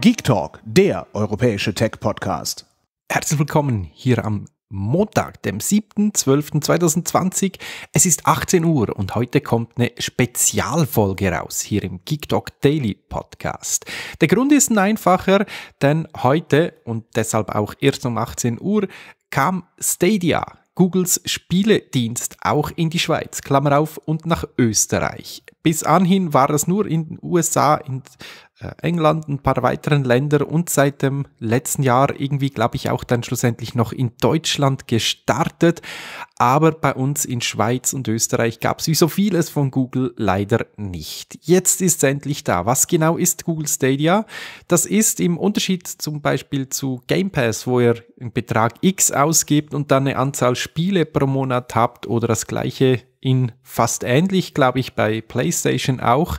Geek Talk, der europäische Tech-Podcast. Herzlich willkommen hier am Montag, dem 7.12.2020. Es ist 18 Uhr und heute kommt eine Spezialfolge raus hier im Geek Talk Daily Podcast. Der Grund ist ein einfacher, denn heute und deshalb auch erst um 18 Uhr kam Stadia, Googles Spieledienst auch in die Schweiz, Klammer auf, und nach Österreich. Bis anhin war das nur in den USA, in äh, England, ein paar weiteren Länder und seit dem letzten Jahr irgendwie, glaube ich, auch dann schlussendlich noch in Deutschland gestartet. Aber bei uns in Schweiz und Österreich gab es wie so vieles von Google leider nicht. Jetzt ist es endlich da. Was genau ist Google Stadia? Das ist im Unterschied zum Beispiel zu Game Pass, wo ihr einen Betrag X ausgibt und dann eine Anzahl Spiele pro Monat habt oder das gleiche in fast ähnlich, glaube ich, bei PlayStation auch,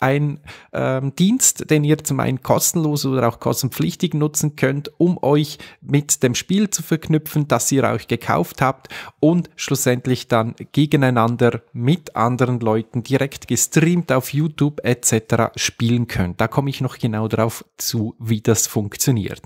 ein ähm, Dienst, den ihr zum einen kostenlos oder auch kostenpflichtig nutzen könnt, um euch mit dem Spiel zu verknüpfen, das ihr euch gekauft habt und schlussendlich dann gegeneinander mit anderen Leuten direkt gestreamt auf YouTube etc. spielen könnt. Da komme ich noch genau darauf zu, wie das funktioniert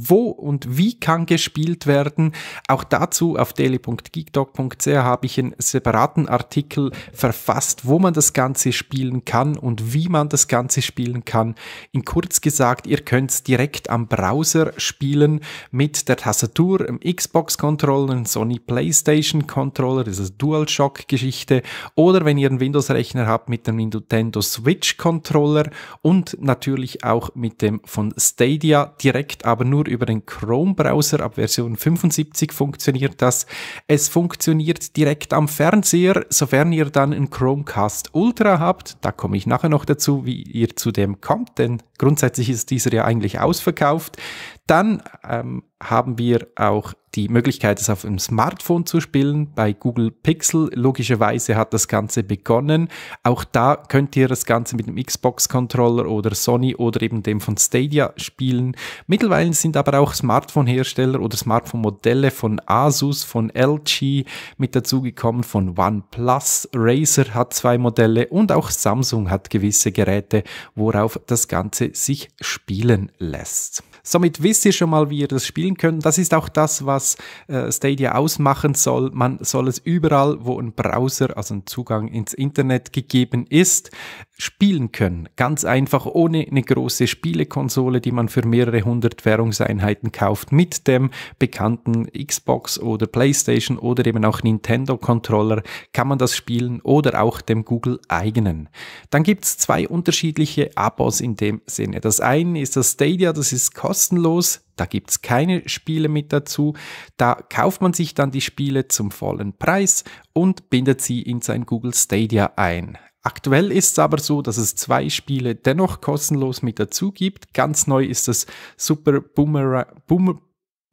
wo und wie kann gespielt werden. Auch dazu auf daily.geekdog.ch habe ich einen separaten Artikel verfasst, wo man das Ganze spielen kann und wie man das Ganze spielen kann. In kurz gesagt, ihr könnt es direkt am Browser spielen mit der Tastatur, einem Xbox-Controller, einem Sony PlayStation-Controller, das ist DualShock-Geschichte oder wenn ihr einen Windows-Rechner habt mit dem Nintendo Switch-Controller und natürlich auch mit dem von Stadia direkt, aber nur über den Chrome-Browser ab Version 75 funktioniert das. Es funktioniert direkt am Fernseher, sofern ihr dann einen Chromecast Ultra habt. Da komme ich nachher noch dazu, wie ihr zu dem kommt, denn grundsätzlich ist dieser ja eigentlich ausverkauft. Dann ähm, haben wir auch die Möglichkeit, es auf dem Smartphone zu spielen. Bei Google Pixel logischerweise hat das Ganze begonnen. Auch da könnt ihr das Ganze mit dem Xbox-Controller oder Sony oder eben dem von Stadia spielen. Mittlerweile sind aber auch Smartphone-Hersteller oder Smartphone-Modelle von Asus, von LG mit dazugekommen, von OnePlus. Razer hat zwei Modelle und auch Samsung hat gewisse Geräte, worauf das Ganze sich spielen lässt. Somit wisst ihr schon mal, wie ihr das spielen könnt. Das ist auch das, was was äh, Stadia ausmachen soll. Man soll es überall, wo ein Browser, also ein Zugang ins Internet gegeben ist, spielen können. Ganz einfach, ohne eine große Spielekonsole, die man für mehrere hundert Währungseinheiten kauft, mit dem bekannten Xbox oder PlayStation oder eben auch Nintendo-Controller kann man das spielen oder auch dem Google-eigenen. Dann gibt es zwei unterschiedliche Abos in dem Sinne. Das eine ist das Stadia, das ist kostenlos da gibt es keine Spiele mit dazu. Da kauft man sich dann die Spiele zum vollen Preis und bindet sie in sein Google Stadia ein. Aktuell ist es aber so, dass es zwei Spiele dennoch kostenlos mit dazu gibt. Ganz neu ist das Super Boomerang, Boomer,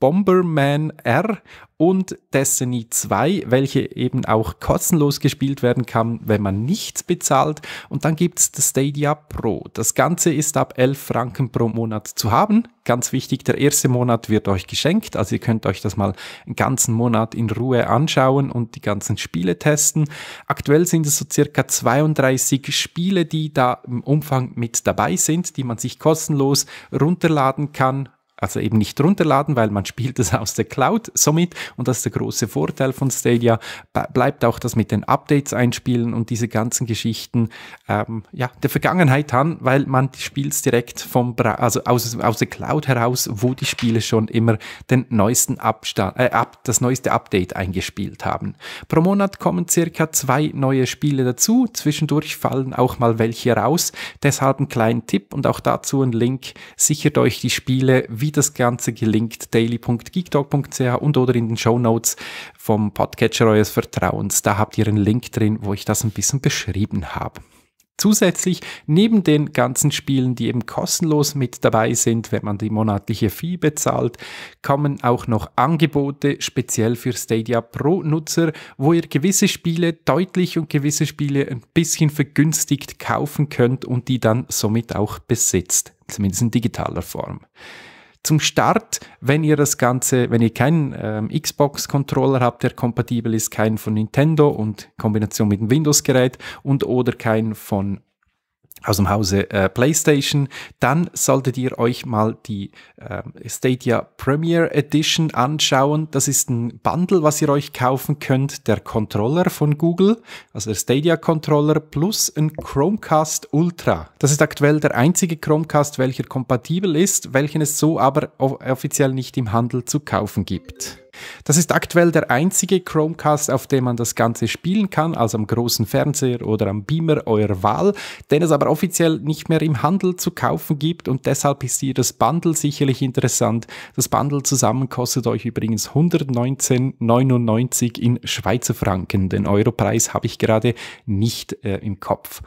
Bomberman R und Destiny 2, welche eben auch kostenlos gespielt werden kann, wenn man nichts bezahlt. Und dann gibt es das Stadia Pro. Das Ganze ist ab 11 Franken pro Monat zu haben. Ganz wichtig, der erste Monat wird euch geschenkt. Also ihr könnt euch das mal einen ganzen Monat in Ruhe anschauen und die ganzen Spiele testen. Aktuell sind es so circa 32 Spiele, die da im Umfang mit dabei sind, die man sich kostenlos runterladen kann, also eben nicht runterladen, weil man spielt es aus der Cloud somit und das ist der große Vorteil von Stadia, bleibt auch das mit den Updates einspielen und diese ganzen Geschichten ähm, ja, der Vergangenheit an, weil man die Spiels direkt vom Bra also aus, aus der Cloud heraus, wo die Spiele schon immer den neuesten Abstand, äh, ab, das neueste Update eingespielt haben. Pro Monat kommen circa zwei neue Spiele dazu, zwischendurch fallen auch mal welche raus, deshalb einen kleinen Tipp und auch dazu ein Link, sichert euch die Spiele wie wie das Ganze gelingt, daily.geektalk.ch und oder in den Show Notes vom Podcatcher eures Vertrauens. Da habt ihr einen Link drin, wo ich das ein bisschen beschrieben habe. Zusätzlich neben den ganzen Spielen, die eben kostenlos mit dabei sind, wenn man die monatliche Fee bezahlt, kommen auch noch Angebote speziell für Stadia Pro Nutzer, wo ihr gewisse Spiele deutlich und gewisse Spiele ein bisschen vergünstigt kaufen könnt und die dann somit auch besitzt, zumindest in digitaler Form. Zum Start, wenn ihr das Ganze, wenn ihr keinen ähm, Xbox-Controller habt, der kompatibel ist, keinen von Nintendo und Kombination mit einem Windows-Gerät und oder keinen von aus dem Hause äh, PlayStation, dann solltet ihr euch mal die äh, Stadia Premier Edition anschauen. Das ist ein Bundle, was ihr euch kaufen könnt. Der Controller von Google, also der Stadia Controller plus ein Chromecast Ultra. Das ist aktuell der einzige Chromecast, welcher kompatibel ist, welchen es so aber offiziell nicht im Handel zu kaufen gibt. Das ist aktuell der einzige Chromecast, auf dem man das Ganze spielen kann, also am großen Fernseher oder am Beamer eurer Wahl, den es aber offiziell nicht mehr im Handel zu kaufen gibt und deshalb ist hier das Bundle sicherlich interessant. Das Bundle zusammen kostet euch übrigens 119,99 in Schweizer Franken. Den Europreis habe ich gerade nicht äh, im Kopf.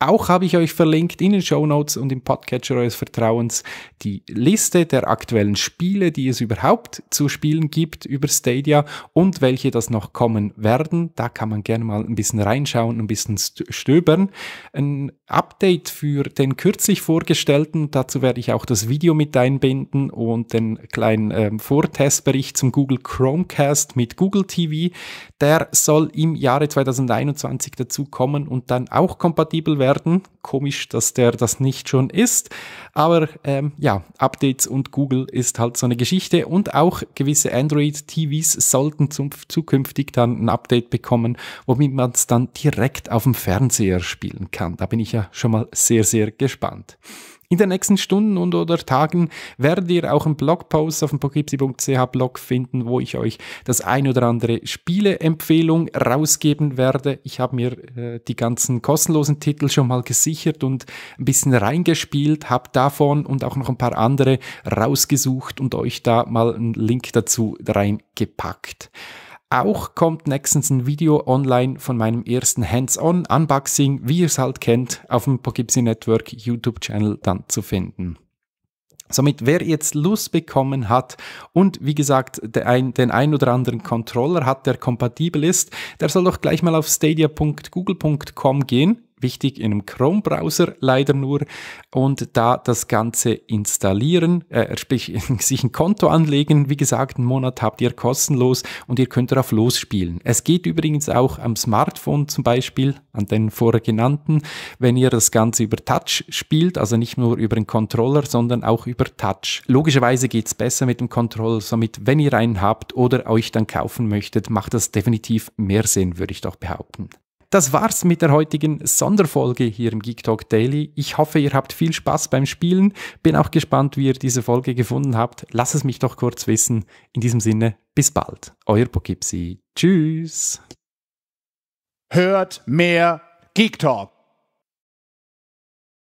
Auch habe ich euch verlinkt in den Show Notes und im Podcatcher eures Vertrauens die Liste der aktuellen Spiele, die es überhaupt zu spielen gibt über Stadia und welche das noch kommen werden. Da kann man gerne mal ein bisschen reinschauen, ein bisschen stöbern. Ein Update für den kürzlich vorgestellten, dazu werde ich auch das Video mit einbinden und den kleinen ähm, Vortestbericht zum Google Chromecast mit Google TV. Der soll im Jahre 2021 dazu kommen und dann auch kompatibel werden. Komisch, dass der das nicht schon ist. Aber ähm, ja, Updates und Google ist halt so eine Geschichte und auch gewisse Android tvs sollten zum, zukünftig dann ein Update bekommen, womit man es dann direkt auf dem Fernseher spielen kann. Da bin ich ja schon mal sehr, sehr gespannt. In den nächsten Stunden und oder Tagen werdet ihr auch einen Blogpost auf dem pokipsi.ch Blog finden, wo ich euch das ein oder andere Spieleempfehlung rausgeben werde. Ich habe mir äh, die ganzen kostenlosen Titel schon mal gesichert und ein bisschen reingespielt, habe davon und auch noch ein paar andere rausgesucht und euch da mal einen Link dazu reingepackt. Auch kommt nächstens ein Video online von meinem ersten Hands-on Unboxing, wie ihr es halt kennt, auf dem Poughkeepsie Network YouTube-Channel dann zu finden. Somit, wer jetzt Lust bekommen hat und wie gesagt ein, den ein oder anderen Controller hat, der kompatibel ist, der soll doch gleich mal auf stadia.google.com gehen wichtig, in einem Chrome-Browser leider nur, und da das Ganze installieren, äh, sprich sich ein Konto anlegen. Wie gesagt, einen Monat habt ihr kostenlos und ihr könnt darauf losspielen. Es geht übrigens auch am Smartphone zum Beispiel, an den vorher genannten, wenn ihr das Ganze über Touch spielt, also nicht nur über den Controller, sondern auch über Touch. Logischerweise geht es besser mit dem Controller, somit wenn ihr einen habt oder euch dann kaufen möchtet, macht das definitiv mehr Sinn, würde ich doch behaupten das war's mit der heutigen Sonderfolge hier im Geek Talk Daily. Ich hoffe, ihr habt viel Spaß beim Spielen. Bin auch gespannt, wie ihr diese Folge gefunden habt. Lasst es mich doch kurz wissen. In diesem Sinne, bis bald. Euer Pokipsi. Tschüss. Hört mehr Geek Talk.